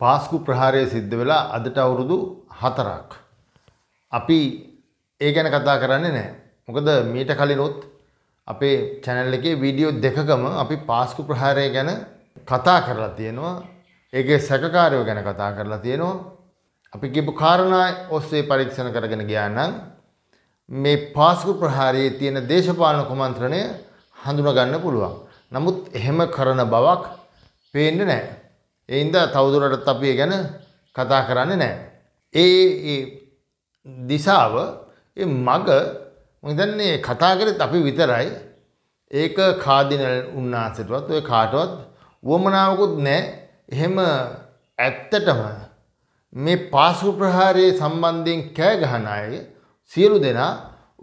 පාස්කු ප්‍රහාරය සිද්ධ වෙලා අදට අවුරුදු හතරක්. අපි ඒ ගැන කතා කරන්නේ නෑ. මොකද මීට කලිනොත් අපේ චැනල් එකේ වීඩියෝ දෙකකම අපි පාස්කු ප්‍රහාරය ගැන කතා කරලා තියෙනවා. ඒකේ සැකකාරයෝ ගැන කතා කරලා තියෙනවා. අපි කියපු කාරණා ඔස්සේ පරීක්ෂණ කරගෙන ගියා නම් මේ පාස්කු ප්‍රහාරයේ තියෙන දේශපාලන කුමන්ත්‍රණය හඳුනා ගන්න පුළුවන්. නමුත් එහෙම කරන බවක් පේන්නේ නැහැ. එයින්ද තවදුරටත් අපි ගැන කතා කරන්නේ නෑ. ඒ දිසාව මග මදන්නේ කතා කරත් අපි විතරයි ඒක කාදිනල් උන්නාසටවත් ඔය කාටවත් වුවමනාවකුත් නෑ එහෙම ඇත්තටම මේ පාසු ප්‍රහාරයේ සම්බන්ධයෙන් කෑ ගහන අය සියලු දෙනා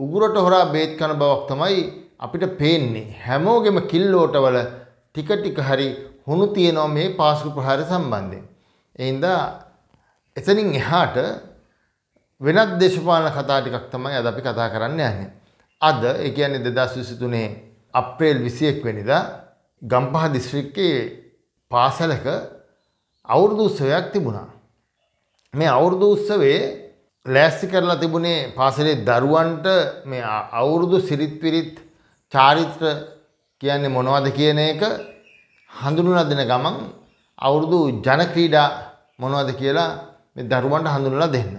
උගුරට හොරා බේත් කන බවක් තමයි අපිට පේන්නේ හැමෝගෙම කිල්ලෝටවල ටික ටික හරි හුණු තියෙනවා මේ පාස්කු ප්‍රහාරය සම්බන්ධයෙන්. එයින්ද එතනින් එහාට වෙනත් දේශපාලන කතා ටිකක් තමයි අද අපි කතා කරන්න යන්නේ. අද ඒ කියන්නේ 2023 අප්‍රේල් 21 වෙනිදා ගම්පහ දිස්ත්‍රික්කයේ පාසලක අවුරුදු උත්සවයක් තිබුණා. මේ අවුරුදු උත්සවයේ ලෑස්ති කරලා තිබුණේ පාසලේ දරුවන්ට මේ අවුරුදු සිරිත් විරිත් චාරිත්‍ර කියන්නේ මොනවද කියන එක හඳුනුනා දෙන ගමන් අවුරුදු ජන ක්‍රීඩා මොනවද කියලා මේ දරුවන්ට හඳුනලා දෙන්න.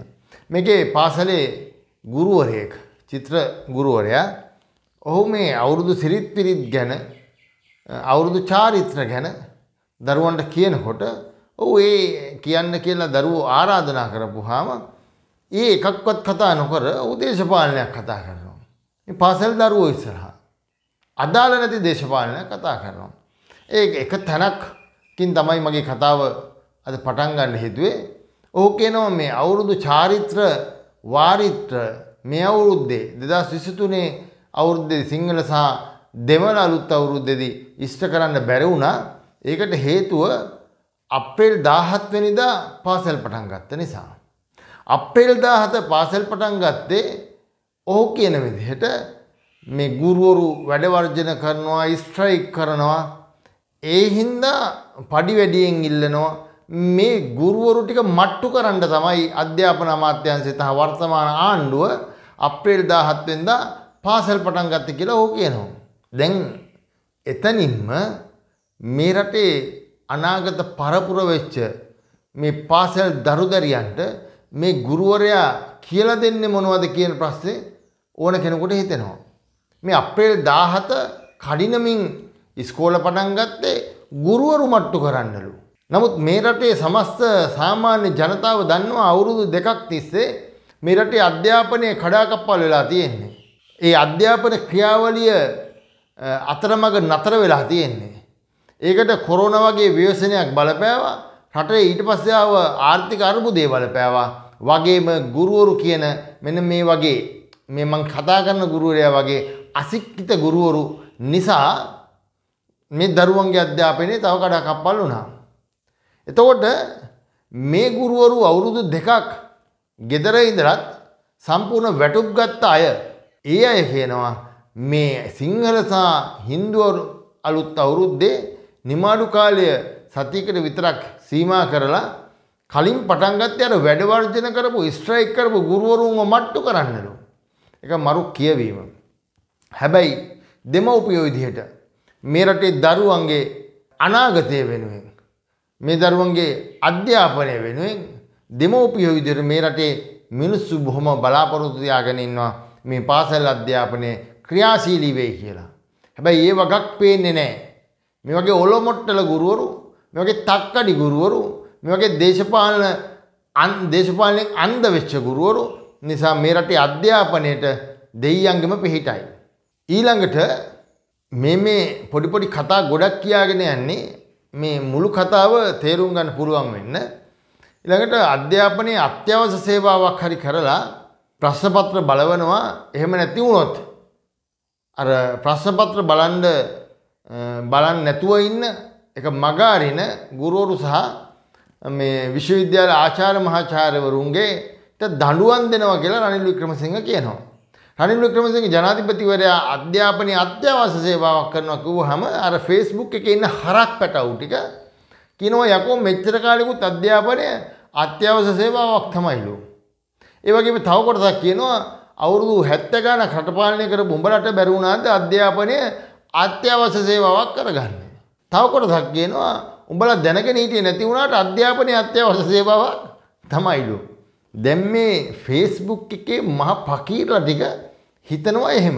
මේකේ පාසලේ ගුරුවරයෙක් චිත්‍ර ගුරුවරයා ඔහු මේ අවුරුදු සිරිත් පිරිත් ගැන අවුරුදු චාරිත්‍ර ගැන දරුවන්ට කියනකොට ඔහු ඒ කියන්න කියලා දරුවෝ ආරාධනා කරපුවාම ඒ එකක්වත් කතා නොකර ඔහු දේශපාලනයක් කතා කරනවා. මේ පාසල් දරුවෝ ඉස්සරහා අදාළ නැති දේශපාලනයක් කතා කරනවා. ඒ එක තැනක්කින් තමයි මගේ කතාව අද පටන් ගන්න හේතුවේ ඔහු කියනවා මේ අවුරුදු චාරිත්‍ර වාරිත්‍ර මේ අවුරුද්දේ 2023 අවුරුද්දේ සිංහල සහ දෙමළ අලුත් අවුරුද්දේදී ඉෂ්ට කරන්න බැරි වුණා. ඒකට හේතුව අප්‍රේල් 17 වෙනිදා පාසල් පටන් ගත්ත නිසා. අප්‍රේල් 17 පාසල් පටන් ගත්තේ ඔහු කියන විදිහට මේ ගුරුවරු වැඩ වර්ජන කරනවා ස්ට්‍රයික් කරනවා ඒ හින්දා පඩි වැඩියෙන් ඉල්ලනවා මේ ගුරුවරු ටික මට්ටු කරන්න තමයි අධ්‍යාපන අමාත්‍යාංශය තහ වර්තමාන ආණ්ඩුව අප්‍රේල් 17 වෙනිදා පාසල් පටන් ගත්තේ කියලා ඕක කියනවා. දැන් එතනින්ම මේ රටේ අනාගත පරපුර වෙච්ච මේ පාසල් දරුදරියන්ට මේ ගුරුවරයා කියලා දෙන්නේ මොනවද කියන ප්‍රශ්නේ ඕන කෙනෙකුට හිතෙනවා. මේ අප්‍රේල් 17 කඩිනමින් ඉස්කෝල පටන් ගත්තේ ගුරුවරු මට්ටු කරන්නලු. නමුත් මේ රටේ සමස්ත සාමාන්‍ය ජනතාව දන්නවා අවුරුදු දෙකක් තිස්සේ මේ රටේ අධ්‍යාපනය කඩාකප්පල් වෙලා තියෙන්නේ. ඒ අධ්‍යාපන ක්‍රියාවලිය අතරමඟ නතර වෙලා තියෙන්නේ. ඒකට කොරෝන වගේ ව්‍යවසනයක් බලපෑවා රටේ ඊට පස්සේ ආව ආර්ථික අර්බුදය බලපෑවා වගේම ගුරුවරු කියන මෙන්න මේ වගේ මේ මං කතා කරන ගුරුවරයා වගේ අසික්කිත ගුරුවරු නිසා මේ දරුවන්ගේ අධ්‍යාපනය තව කඩා කප්පල් වුණා. එතකොට මේ ගුරුවරු අවුරුදු දෙකක් ගෙදර ඉඳලත් සම්පූර්ණ වැටුප් ගත්ත අය ඒ අය කියනවා මේ සිංහල සහ හින්දුවරු අලුත් අවුරුද්දේ නිමාඩු කාලය සතියකට විතරක් සීමා කරලා කලින් පටන් ගත්තේ අර වැඩ වර්ජන කරපු ස්ට්‍රයික් කරපු ගුරුවරුන්ව මට්ටු කරන්නලු. ඒක මරු කියවීම. හැබැයි දෙමව්පියෝ විදිහට මේ රටේ දරුවන්ගේ අනාගතය වෙනුවෙන් මේ දරුවන්ගේ අධ්‍යාපනය වෙනුවෙන් දෙමෝපියෝ විදිහට මේ රටේ මිනිස්සු බොහොම බලාපොරොත්තු තියාගෙන ඉන්නවා මේ පාසල් අධ්‍යාපනය ක්‍රියාශීලී වෙයි කියලා. හැබැයි ඒ වගක් පේන්නේ නැහැ. මේ වගේ ඔලොමොට්ටල ගුරුවරු, මේ වගේ තක්කඩි ගුරුවරු, මේ වගේ දේශපාලන අන් දේශපාලනයෙන් අන්ධ වෙච්ච ගුරුවරු නිසා මේ රටේ අධ්‍යාපනයේට දෙයියන්ගෙම පිහිටයි. ඊළඟට මේ මේ පොඩි පොඩි කතා ගොඩක් කියාගෙන යන්නේ මේ මුළු කතාව තේරුම් ගන්න පුළුවන් වෙන්න. ඊළඟට අධ්‍යාපනයේ අත්‍යවශ්‍ය සේවාවක් හරි කරලා ප්‍රශ්න පත්‍ර බලවනවා එහෙම නැති වුණොත් අර ප්‍රශ්න පත්‍ර බලන්න බලන්න නැතුව ඉන්න එක මග අරින ගුරුවරු සහ මේ විශ්වවිද්‍යාල ආචාර්ය මහාචාර්යවරුන්ගේට දඬුවම් දෙනවා කියලා රනිල් වික්‍රමසිංහ කියනවා. රනිල් වික්‍රමසිංහ ජනාධිපතිවරයා අධ්‍යාපනයේ අත්‍යවශ්‍ය සේවාවක් කරනවා කිව්වහම අර Facebook එකේ ඉන්න හරක් පැටවු ටික කියනවා යකෝ මෙච්චර කාලෙකුත් අධ්‍යාපනය අත්‍යවශ්‍ය සේවාවක් තමයිලු. ඒ වගේම තව කොටසක් කියනවා අවුරුදු 70 ගණන් රටපාලනය කරපු උඹලට බැරි වුණාද අධ්‍යාපනය අත්‍යවශ්‍ය සේවාවක් කරගන්න. තව කොටසක් කියනවා උඹලා දැනගෙන හිටියේ නැති වුණාට අධ්‍යාපනයේ අත්‍යවශ්‍ය සේවාවක් තමයිලු. දැන් මේ ෆේස්බුක් එකේ මහ පකීරලා ටික හිතනවා එහෙම.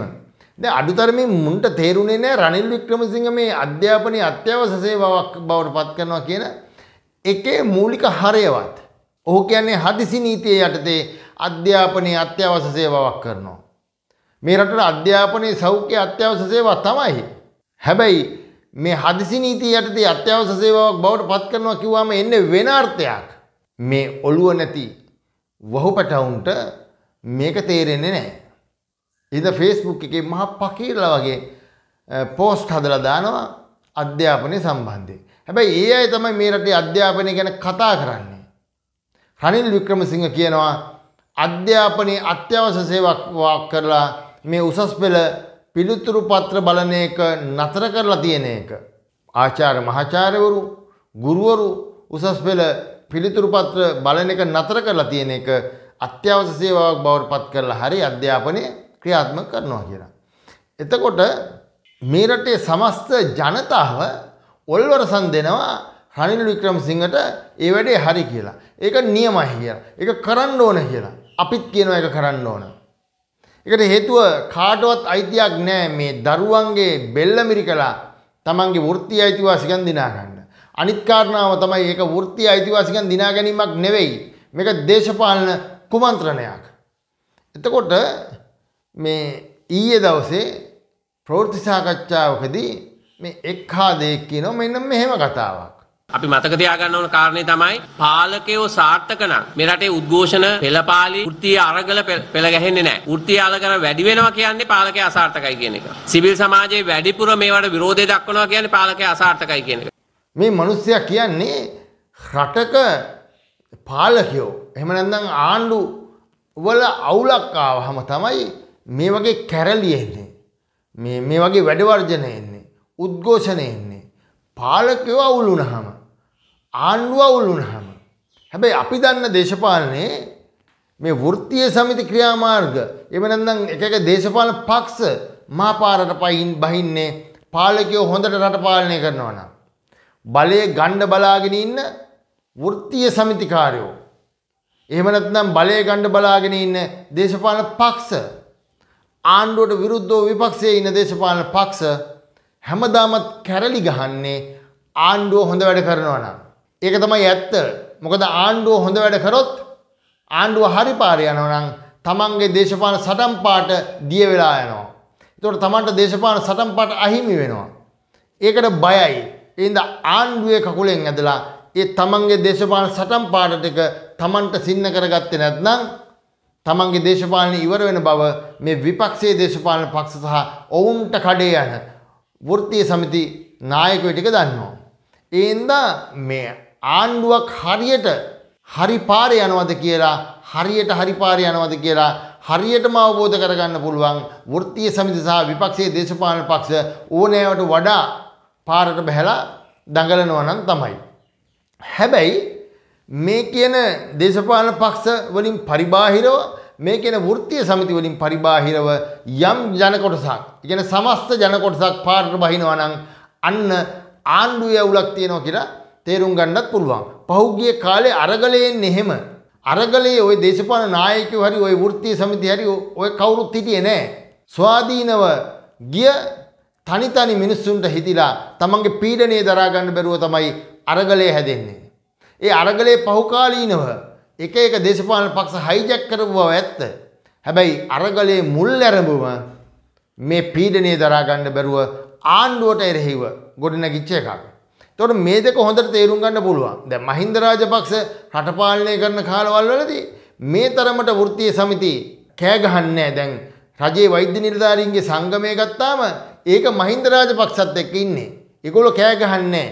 දැන් අඩුතරමින් මුන්ට තේරුනේ නැහැ රනිල් වික්‍රමසිංහ මේ අධ්‍යාපනයේ අත්‍යවශ්‍ය සේවාවක් බවට පත් කරනවා කියන එකේ මූලික හරයවත්. ඔහු කියන්නේ හදිසි නීතිය යටතේ අධ්‍යාපනයේ අත්‍යවශ්‍ය සේවාවක් කරනවා. මේ රටට අධ්‍යාපනයේ සෞඛ්‍ය අත්‍යවශ්‍ය සේවා තමයි. හැබැයි මේ හදිසි නීතිය යටතේ අත්‍යවශ්‍ය සේවාවක් බවට පත් කරනවා කිව්වම එන්නේ වෙන අර්ථයක්. මේ ඔළුව නැති වහුපටවුන්ට මේක තේරෙන්නේ නෑ. ඉඳ ෆේස්බුක් එකේ මහ පකීරලා වගේ පෝස්ට් හදලා දානවා අධ්‍යාපනය සම්බන්ධයෙන්. හැබැයි ඒ අය තමයි මේ රටේ අධ්‍යාපනය ගැන කතා කරන්නේ. රනිල් වික්‍රමසිංහ කියනවා අධ්‍යාපනයේ අත්‍යවශ්‍ය සේවාවක් කරලා මේ උසස් පෙළ පිළිතුරු පත්‍ර බලන එක නතර කරලා තියෙන එක. ආචාර්ය මහාචාර්යවරු ගුරුවරු උසස් පෙළ පිළිතුරු පත්‍ර බලන එක නතර කරලා තියෙන එක අත්‍යවශ්‍ය සේවාවක් බවට පත් කරලා හරි අධ්‍යාපනය ක්‍රියාත්මක කරනවා කියලා. එතකොට මේ රටේ සමස්ත ජනතාව ඔල්වරසන් දෙනවා රනිල් වික්‍රමසිංහට ඒ වැඩේ හරි කියලා. ඒක නියමයි කියලා. ඒක කරන්න ඕන කියලා. අපිත් කියනවා ඒක කරන්න ඕන. ඒකට හේතුව කාටවත් අයිතියක් නැහැ මේ දරුවන්ගේ බෙල්ල මිරිකලා තමන්ගේ වෘත්ති අයිතිවාසිකම් දිනා ගන්න. අනිත් කාරණාව තමයි ඒක වෘත්ති අයිතිවාසිකම් දිනා ගැනීමක් නෙවෙයි. මේක දේශපාලන කුමන්ත්‍රණයක්. එතකොට මේ ඊයේ දවසේ ප්‍රවෘත්ති සාකච්ඡාවකදී මේ එක් හා දෙයක් කියනවා මෙන්න මෙහෙම කතාවක්. අපි මතක තියාගන්න ඕන කාරණේ තමයි පාලකයෝ සාර්ථක නම් මේ රටේ උද්ඝෝෂණ පෙළපාලි වෘත්තිය අරගල පෙළ ගැහෙන්නේ නැහැ. වෘත්තිය අරගල වැඩි වෙනවා කියන්නේ පාලකයා අසාර්ථකයි කියන එක. සිවිල් සමාජයේ වැඩිපුර මේවට විරෝධය දක්වනවා කියන්නේ පාලකයා අසාර්ථකයි කියන එක. මේ මිනිස්සයා කියන්නේ රටක පාලකයෝ එහෙම නැත්නම් ආණ්ඩු වල අවුලක් ආවම තමයි මේ වගේ කැරලිය එන්නේ. මේ මේ වගේ වැඩ වර්ජන එන්නේ. උද්ඝෝෂණ එන්නේ. පාලකයෝ අවුල් වුණාම ආණ්ඩුව අවුල් වුණාම හැබැයි අපි දන්න දේශපාලනේ මේ වෘත්තීය සමිති ක්‍රියාමාර්ග එහෙම නැත්නම් එක එක දේශපාලන පක්ෂ මහපාරට පයින් බහින්නේ පාලකයෝ හොඳට රට පාලනය කරනවා නම් බලය ගණ්ඩ බලාගෙන ඉන්න වෘත්තිය සමිතිකාරයෝ. එහෙම නැත්නම් බලය ගණ්ඩ බලාගෙන ඉන්න දේශපාලන පක්ෂ ආණ්ඩුවට විරුද්ධව විපක්ෂයේ ඉන්න දේශපාලන පක්ෂ හැමදාමත් කැරලි ගහන්නේ ආණ්ඩුව හොඳ වැඩ කරනවා නම්. ඒක තමයි ඇත්ත. මොකද ආණ්ඩුව හොඳ වැඩ කරොත් ආණ්ඩුව හරි පාරේ යනවා නම් තමන්ගේ දේශපාලන සටන් පාට දිය වෙලා යනවා. ඒතකොට තමන්ට දේශපාලන සටන් පාට අහිමි වෙනවා. ඒකට බයයි. ඒඳ ආණ්ඩුවේ කකුලෙන් ඇදලා ඒ තමන්ගේ දේශපාලන සටන් පාඩ ටික තමන්ට සින්න කරගත්තේ නැත්නම් තමන්ගේ දේශපාලන ඉවර වෙන බව මේ විපක්ෂයේ දේශපාලන පක්ෂ සහ ඔවුන්ට කඩේ යන වෘත්තීය සමිති නායකයෝ ටික දන්නවා. ඒඳා මේ ආණ්ඩුවක් හරියට හරි පාරේ යනවද කියලා හරියට හරි පාරේ යනවද කියලා හරියටම අවබෝධ කරගන්න පුළුවන් වෘත්තීය සමිති සහ විපක්ෂයේ දේශපාලන පක්ෂ ඕනෑවට වඩා පාරට බැහැලා දඟලනවා නම් තමයි. හැබැයි මේ කියන දේශපාලන පක්ෂ වලින් පරිබාහිරව මේ කියන වෘත්තීය සමිති වලින් පරිබාහිරව යම් ජන කොටසක්, කියන සමස්ත ජන කොටසක් පාරට බහිනවා නම් අන්න ආණ්ඩුවේ අවුලක් තියෙනවා කියලා තේරුම් ගන්නත් පුළුවන්. පහුගිය කාලේ අරගලයෙන් එහෙම අරගලයේ ওই දේශපාලන නායකයෝ හරි ওই වෘත්තීය සමිති හරි ওই කවුරුත් හිටියේ නැහැ. ස්වාධීනව ගිය තනි තනි මිනිස්සුන්ට හිතිලා තමන්ගේ පීඩනය දරා ගන්න බැරුව තමයි අරගලය හැදෙන්නේ. ඒ අරගලයේ පහුකාලීනව එක එක දේශපාලන පක්ෂ හයිජැක් කරපුවා ඇත්ත. හැබැයි අරගලයේ මුල් ඇරඹුම මේ පීඩනය දරා ගන්න බැරුව ආණ්ඩුවට එරෙහිව ගොඩනැගිච්ච එකක්. එතකොට මේ දෙක හොඳට තේරුම් ගන්න පුළුවන්. දැන් මහින්ද රාජපක්ෂ රට පාලනය කරන කාලවල වලදී මේ තරමට වෘත්තීය සමිති කෑ ගහන්නේ දැන් රජයේ වෛද්‍ය නිලධාරීන්ගේ සංගමය ගත්තාම ඒක මහින්ද රාජපක්ෂත් එක්ක ඉන්නේ. ඒගොල්ලෝ කෑ ගහන්නේ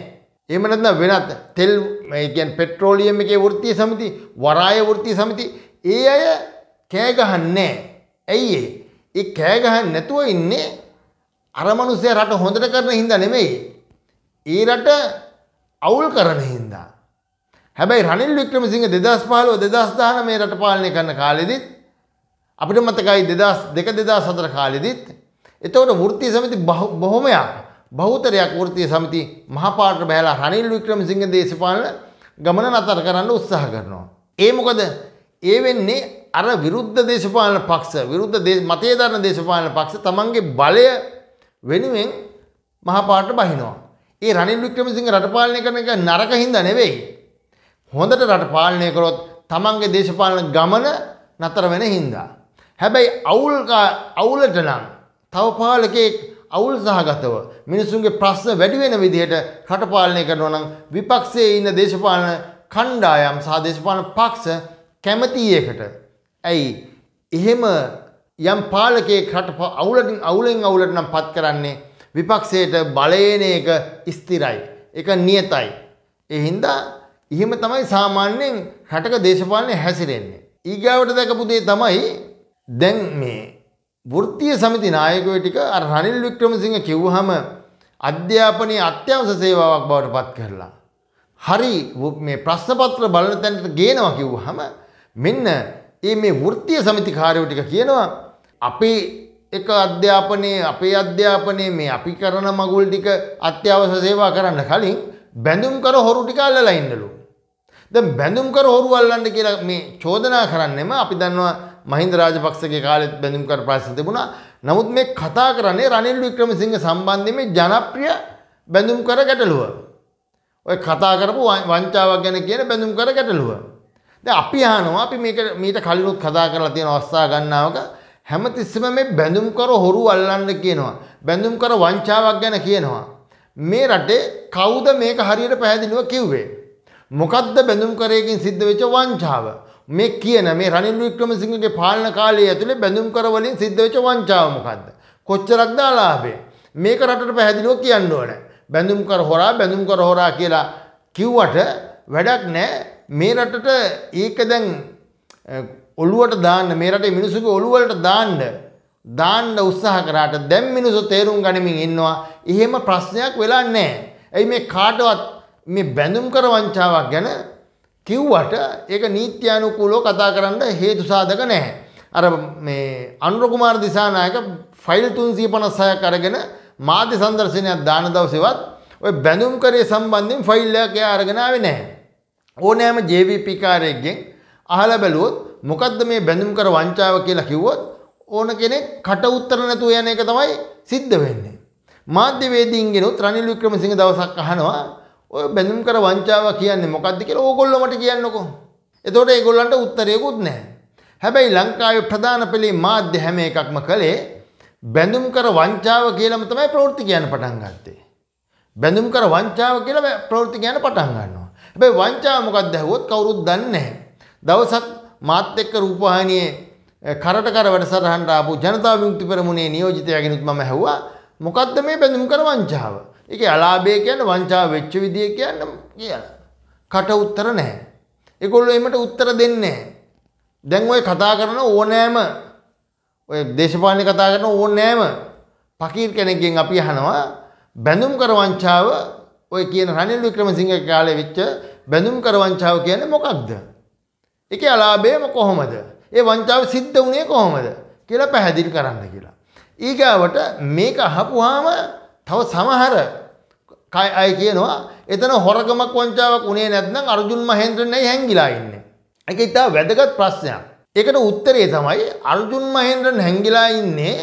එහෙම නැත්නම් වෙනත් තෙල් ඒ කියන්නේ පෙට්‍රෝලියම් එකේ වෘත්තීය සමිති, වරාය වෘත්තීය සමිති ඒ අය කෑ ගහන්නේ ඇයි ඒ? ඒ කෑ ගහන්නේ නැතුව ඉන්නේ අර මිනිස්සයා රට හොඳට කරන හින්දා නෙමෙයි. ඒ රට අවුල් කරන හින්දා. හැබැයි රනිල් වික්‍රමසිංහ 2015 2019 මේ රට පාලනය කරන කාලෙදිත් අපිට මතකයි 2002 2004 කාලෙදිත් එතකොට වෘත්තීය සමිති බොහොමයක් බහුතරයක් වෘත්තීය සමිති මහපාරට බහැලා රනිල් වික්‍රමසිංහ දේශපාලන ගමන නතර කරන්න උත්සාහ කරනවා. ඒ මොකද ඒ වෙන්නේ අර විරුද්ධ දේශපාලන පක්ෂ විරුද්ධ මතය දරන දේශපාලන පක්ෂ තමන්ගේ බලය වෙනුවෙන් මහපාරට බහිනවා. ඒ රනිල් වික්‍රමසිංහ රට පාලනය කරන එක නරක හින්දා නෙවෙයි. හොඳට රට පාලනය කරොත් තමන්ගේ දේශපාලන ගමන නතර වෙන හින්දා. හැබැයි අවුල් අවුලට නම් තව පාලකෙක් අවුල් සහගතව මිනිසුන්ගේ ප්‍රශ්න වැඩි වෙන විදිහට රට පාලනය කරනවා නම් විපක්ෂයේ ඉන්න දේශපාලන කණ්ඩායම් සහ දේශපාලන පක්ෂ කැමති එකට. ඇයි එහෙම යම් පාලකයෙක් රට අවුලකින් අවුලෙන් අවුලට නම් පත් කරන්නේ විපක්ෂයට බලයන එක ස්ථිරයි. එක නියතයි. ඒ හින්දා එහෙම තමයි සාමාන්‍යයෙන් රටක දේශපාලනය හැසිරෙන්නේ. ඊගාවට දැකපු දේ තමයි දැන් මේ වෘත්තීය සමිති නායකයෝ ටික අර රනිල් වික්‍රමසිංහ කිව්වහම අධ්‍යාපනයේ අත්‍යවශ්‍ය සේවාවක් බවට පත් කරලා හරි මේ ප්‍රශ්න පත්‍ර බලන තැනට ගේනවා කිව්වහම මෙන්න මේ මේ වෘත්තීය සමිති කාර්යෝ ටික කියනවා අපේ එක අධ්‍යාපනයේ අපේ අධ්‍යාපනයේ මේ අපි කරන මගුල් ටික අත්‍යවශ්‍ය සේවා කරන්න කලින් බැඳුම් කර හොරු ටික අල්ලලා ඉන්නලු. දැන් බැඳුම් කර හොරු අල්ලන්න කියලා මේ චෝදනා කරන්නෙම අපි දන්නවා මහින්ද රාජපක්ෂගේ කාලෙත් බැඳුම් කර ප්‍රශ්න තිබුණා. නමුත් මේ කතා කරන්නේ රනිල් වික්‍රමසිංහ සම්බන්ධයෙන් මේ ජනප්‍රිය බැඳුම් කර ගැටලුව. ඔය කතා කරපු වංචාවක් ගැන කියන බැඳුම් කර ගැටලුව. දැන් අපි අහනවා අපි මේක මීට කලිනුත් කතා කරලා තියෙන අවස්ථා ගන්නවක හැමතිස්සෙම මේ බැඳුම් කර හොරු අල්ලන්න කියනවා. බැඳුම් කර වංචාවක් ගැන කියනවා. මේ රටේ කවුද මේක හරියට පැහැදිලිව කිව්වේ? මොකද්ද බැඳුම් කරේකින් සිද්ධ වෙච්ච වංචාව? මේ කියන මේ රනිල් වික්‍රමසිංහගේ පාලන කාලය ඇතුලේ බැඳුම් කරවලින් සිද්ධ වෙච්ච වංචාව මොකද්ද? කොච්චරක්ද ආලාභය? මේක රටට පැහැදිලිව කියන්න ඕනේ. බැඳුම් කර හොරා බැඳුම් කර හොරා කියලා කිව්වට වැඩක් නැහැ. මේ රටට ඒක දැන් ඔළුවට දාන්න මේ රටේ මිනිස්සුගේ ඔළුවලට දාන්න දාන්න උත්සාහ කරාට දැන් මිනිස්සු තේරුම් ගනිමින් ඉන්නවා. එහෙම ප්‍රශ්නයක් වෙලා නැහැ. ඇයි මේ කාටවත් මේ බැඳුම් කර වංචාවක් ගැන කිව්වට ඒක නීත්‍යානුකූලව කතා කරන්න හේතු සාධක නැහැ. අර මේ අනුර කුමාර දිසානායක ෆයිල් 356ක් අරගෙන මාධ්‍ය සම්දර්ශනයක් දාන දවසේවත් ওই බැඳුම් කරේ සම්බන්ධයෙන් ෆයිල් එකක් එයා අරගෙන ආවේ නැහැ. ඕනෑම JVP කාර්යයෙන් අහලා බැලුවොත් මොකද්ද මේ බැඳුම් කර වංචාව කියලා කිව්වොත් ඕන කෙනෙක් කට උත්තර නැතුව යන එක තමයි සිද්ධ වෙන්නේ. මාධ්‍යවේදීන්ගෙනුත් රනිල් වික්‍රමසිංහ දවසක් අහනවා ඔය බැඳුම් කර වංචාව කියන්නේ මොකක්ද කියලා ඕගොල්ලෝ මට කියන්නකෝ. එතකොට ඒගොල්ලන්ට උත්තරයකුත් නැහැ. හැබැයි ලංකාවේ ප්‍රධාන පෙළේ මාධ්‍ය හැම එකක්ම කළේ බැඳුම් කර වංචාව කියලාම තමයි ප්‍රවෘත්ති කියන්න පටන් ගත්තේ. බැඳුම් කර වංචාව කියලා ප්‍රවෘත්ති කියන්න පටන් ගන්නවා. හැබැයි වංචාව මොකක්ද ඇහුවොත් කවුරුත් දන්නේ නැහැ. දවසක් මාත් එක්ක රූපවාහිනියේ කරට කර වැඩසටහනට ආපු ජනතා විමුක්ති පෙරමුණේ නියෝජිතයා කෙනෙක් මම ඇහුවා මොකක්ද මේ බැඳුම් කර වංචාව? ඒකේ අලාභය කියන්නේ වංචා වෙච්ච විදිය කියන්න කියලා. කට උත්තර නැහැ. ඒගොල්ලෝ එමට උත්තර දෙන්නේ දැන් ඔය කතා කරන ඕනෑම ඔය දේශපාලනේ කතා කරන ඕනෑම ෆකීර් කෙනෙක්ගෙන් අපි අහනවා බැඳුම් කර වංචාව ඔය කියන රනිල් වික්‍රමසිංහ කාලේ වෙච්ච බැඳුම් කර වංචාව කියන්නේ මොකක්ද? ඒකේ අලාභය කොහොමද? ඒ වංචාව සිද්ධ වුණේ කොහොමද කියලා පැහැදිලි කරන්න කියලා. ඊගාවට මේක අහපුවාම තව සමහර අය කියනවා එතන හොරකමක් වංචාවක් උනේ නැත්නම් අර්ජුන් මහේන්ද්‍රනයි හැංගිලා ඉන්නේ. ඒක ඉතා වැදගත් ප්‍රශ්නයක්. ඒකට උත්තරේ තමයි අර්ජුන් මහේන්ද්‍රන් හැංගිලා ඉන්නේ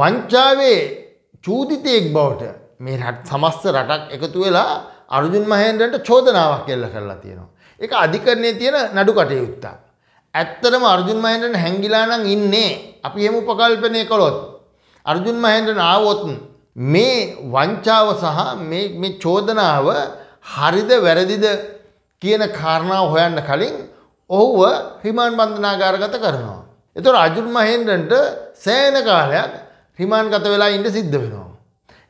වංචාවේ චූදිතයෙක් බවට මේ සමස්ත රටක් එකතු වෙලා අර්ජුන් මහේන්ද්‍රන්ට චෝදනාවක් එල්ල කරලා තියෙනවා. ඒක අධිකරණයේ තියෙන නඩු කටයුත්තක්. ඇත්තටම අර්ජුන් මහේන්ද්‍රන් හැංගිලා නම් ඉන්නේ අපි එහෙම උපකල්පනය කළොත් අර්ජුන් මහේන්ද්‍රන් ආවොත් මේ වංචාව සහ මේ චෝදනාව හරිද වැරදිද කියන කාරණාව හොයන්න කලින් ඔහුව රිමාන් බන්ධනාගාරගත කරනවා. එතුොට රජුන් මහෙන්ද්‍රන්ට සෑන කාලයක් රිමාන්ගත වෙලා ඉන්ට සිද්ධ වෙනවා.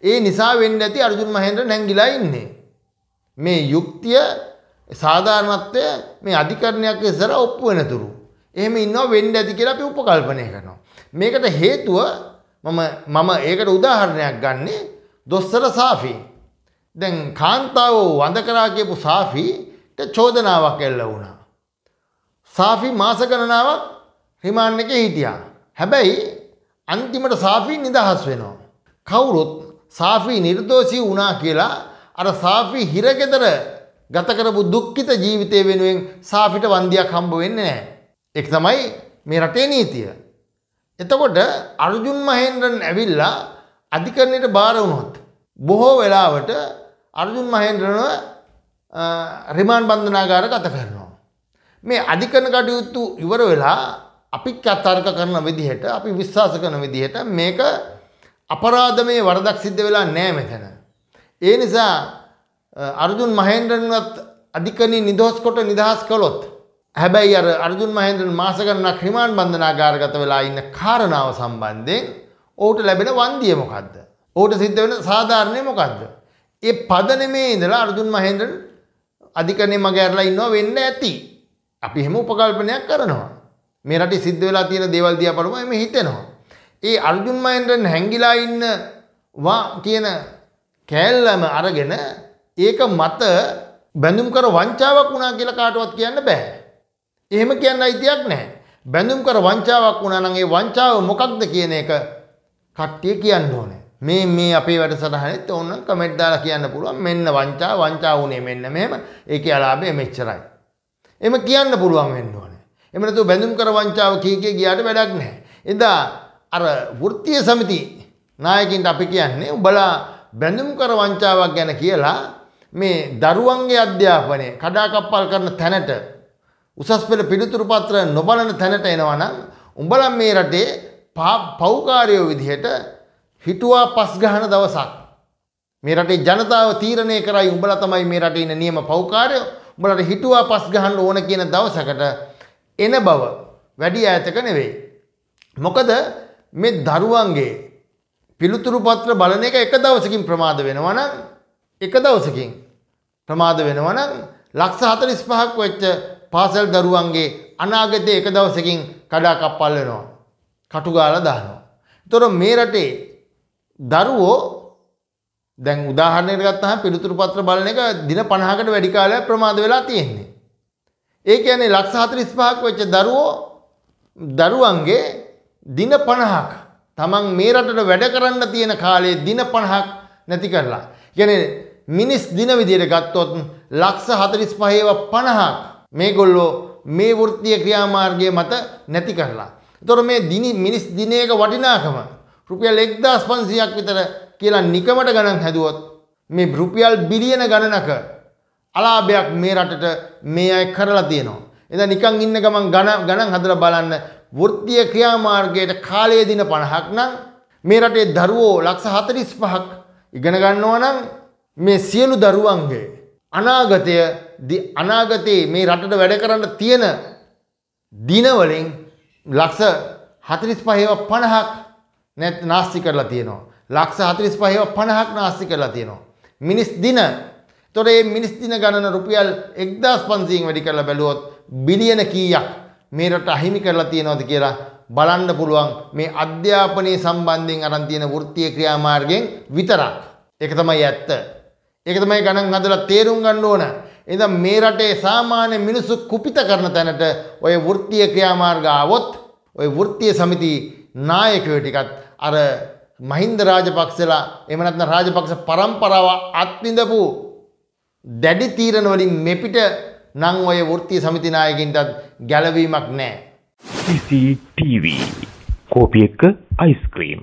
ඒ නිසා වෙන්න ඇති අර්ජුන් මහෙන්ද්‍ර නැංගිලා ඉන්නේ. මේ යුක්තිය සාධාරණත්වය මේ අධිකරණයක් එසර ඔප්පු වෙනතුරු. එහෙම ඉන්නවා වෙන්න ඇති කියලා අපි උපකල්පනය කරනවා. මේකට හේතුව මම මම ඒකට උදාහරණයක් ගන්නේ දොස්සර සාෆි. දැන් කාන්තාව වඳ කරා කියපු සාෆිට චෝදනාවක් එල්ල වුණා. සාෆි මාස ගණනාවක් රිමාන්ඩ් එකේ හිටියා. හැබැයි අන්තිමට සාෆි නිදහස් වෙනවා. කවුරුත් සාෆි නිර්දෝෂී වුණා කියලා අර සාෆි හිරගෙදර ගත කරපු දුක්ඛිත ජීවිතය වෙනුවෙන් සාෆිට වන්දියක් හම්බ වෙන්නේ නැහැ. ඒක තමයි මේ රටේ නීතිය. එතකොට අර්ජුන් මහේන්ද්‍රන් ඇවිල්ලා අධිකරණයට බාර වුණොත් බොහෝ වෙලාවට අර්ජුන් මහේන්ද්‍රනව රිමාන්ඩ් බන්ධනාගාර ගත කරනවා. මේ අධිකරණ කටයුතු ඉවර වෙලා අපි අතර්ක කරන විදිහට අපි විශ්වාස කරන විදිහට මේක අපරාධමය වරදක් සිද්ධ වෙලා නෑ මෙතන. ඒ නිසා අර්ජුන් මහේන්ද්‍රන්වත් අධිකරණී නිදහස් කොට නිදහස් කළොත් හැබැයි අර අර්ජුන් මහේන්ද්‍රන් මාස ගණනක් රිමාන්ඩ් බන්ධනාගාරගත වෙලා ඉන්න කාරණාව සම්බන්ධයෙන් ඔහුට ලැබෙන වන්දිය මොකද්ද? ඔහුට සිද්ධ වෙන සාධාරණේ මොකද්ද? ඒ පදනමේ ඉඳලා අර්ජුන් මහේන්ද්‍රන් අධිකරණේ මග ඇරලා ඉන්නව වෙන්න ඇති. අපි හැම උපකල්පනයක් කරනවා. මේ රටේ සිද්ධ වෙලා තියෙන දේවල් දිහා බලුවම එමෙ හිතෙනවා. ඒ අර්ජුන් මහේන්ද්‍රන් හැංගිලා ඉන්න වා කියන කෑල්ලම අරගෙන ඒක මත බැඳුම් කර වංචාවක් වුණා කියලා කාටවත් කියන්න බෑ. එහෙම කියන්න අයිතියක් නැහැ. බැඳුම් කර වංචාවක් වුණා නම් ඒ වංචාව මොකක්ද කියන එක කට්ටිය කියන්න ඕනේ. මේ මේ අපේ වැඩසටහනෙත් ඕනනම් කමෙන්ට් දාලා කියන්න පුළුවන්. මෙන්න වංචා වංචා වුණේ මෙන්න මෙහෙම. ඒකේ අලාභය මෙච්චරයි. එහෙම කියන්න පුළුවන් වෙන්න ඕනේ. එහෙම නැතුව බැඳුම් කර වංචාව කීකේ ගියාට වැඩක් නැහැ. එදා අර වෘත්තීය සමිති නායකින්ට අපි කියන්නේ උඹලා බැඳුම් කර වංචාවක් ගැන කියලා මේ දරුවන්ගේ අධ්‍යාපනය කඩාකප්පල් කරන තැනට උසස් පෙළ පිළිතුරු පත්‍ර නොබලන තැනට එනවා නම් උඹලා මේ රටේ පෞකාරයෝ විදිහට හිටුවා පස් ගහන දවසක් මේ රටේ ජනතාව තීරණය කරයි උඹලා තමයි මේ රටේ ඉන්න නියම පෞකාරයෝ උඹලට හිටුවා පස් ගහන්න ඕන කියන දවසකට එන බව වැඩි ඈතක නෙවෙයි මොකද මේ දරුවන්ගේ පිළිතුරු පත්‍ර බලන එක එක දවසකින් ප්‍රමාද වෙනවා නම් එක දවසකින් ප්‍රමාද වෙනවා නම් ලක්ෂ 45ක් වෙච්ච පාසල් දරුවන්ගේ අනාගතයේ එක දවසකින් කඩා කප්පල් වෙනවා. කටු ගාලා දානවා. ඒතොර මේ රටේ දරුවෝ දැන් උදාහරණයකට ගත්තහම පිළිතුරු පත්‍ර බලන එක දින 50කට වැඩි කාලයක් ප්‍රමාද වෙලා තියෙන්නේ. ඒ කියන්නේ ලක්ෂ 45ක් වෙච්ච දරුවෝ දරුවන්ගේ දින 50ක් තමන් මේ රටට වැඩ කරන්න තියෙන කාලේ දින 50ක් නැති කරලා. කියන්නේ මිනිස් දින විදියට ගත්තොත් ලක්ෂ 45 50ක් මේගොල්ලෝ මේ වෘත්තිය ක්‍රියාමාර්ගය මත නැති කරලා. එතකොට මේ දිනි මිනිස් දිනයක වටිනාකම රුපියල් 1500ක් විතර කියලා නිකමට ගණන් හැදුවොත් මේ රුපියල් බිලියන ගණනක අලාභයක් මේ රටට මේ අය කරලා තියෙනවා. එදා නිකන් ඉන්න ගමන් ගණන් ගණන් හදලා බලන්න වෘත්තිය ක්‍රියාමාර්ගයට කාලය දින 50ක් නම් මේ රටේ දරුවෝ ලක්ෂ 45ක් ඉගෙන ගන්නවා නම් මේ සියලු දරුවන්ගේ අනාගතය අනාගතයේ මේ රටට වැඩ කරන්න තියෙන දිනවලින් ලක්ෂ හතරිස් පහේව පණහක් නැත් නාස්ති කරලා තියෙනවා. ලක්ෂ හතරිස් පහේව පණහක් නාස්ති කරලා තියෙනවා. මිනිස් දින තොර ඒ මිනිස් දින ගණන රුපියල් එක්දස් පන්සීෙන් වැඩි කරලා බැලුවොත් බිලියන කීයක් මේ රට අහිමි කරලා තියෙනවද කියලා බලන්න පුළුවන් මේ අධ්‍යාපනය සම්බන්ධයෙන් අරන් තියෙන වෘත්තීය ක්‍රියාමාර්ගයෙන් විතරක්. ඒක තමයි ඇත්ත. ඒක තමයි ගණන් හදලා තේරුම් ගන්න ඕන. ඉතින් මේ රටේ සාමාන්‍ය මිනිස්සු කුපිත කරන තැනට ඔය වෘත්තීය ක්‍රියාමාර්ග આવොත් ඔය වෘත්තීය සමිති නායකයෝ ටිකත් අර මහින්ද රාජපක්ෂලා එහෙම නැත්නම් රාජපක්ෂ පරම්පරාව අත්විඳපු දැඩි තීරණ වලින් මෙපිට නම් ඔය වෘත්තීය සමිති නායකින්ටත් ගැළවීමක් නැහැ. CCTV කෝපි එක අයිස්ක්‍රීම්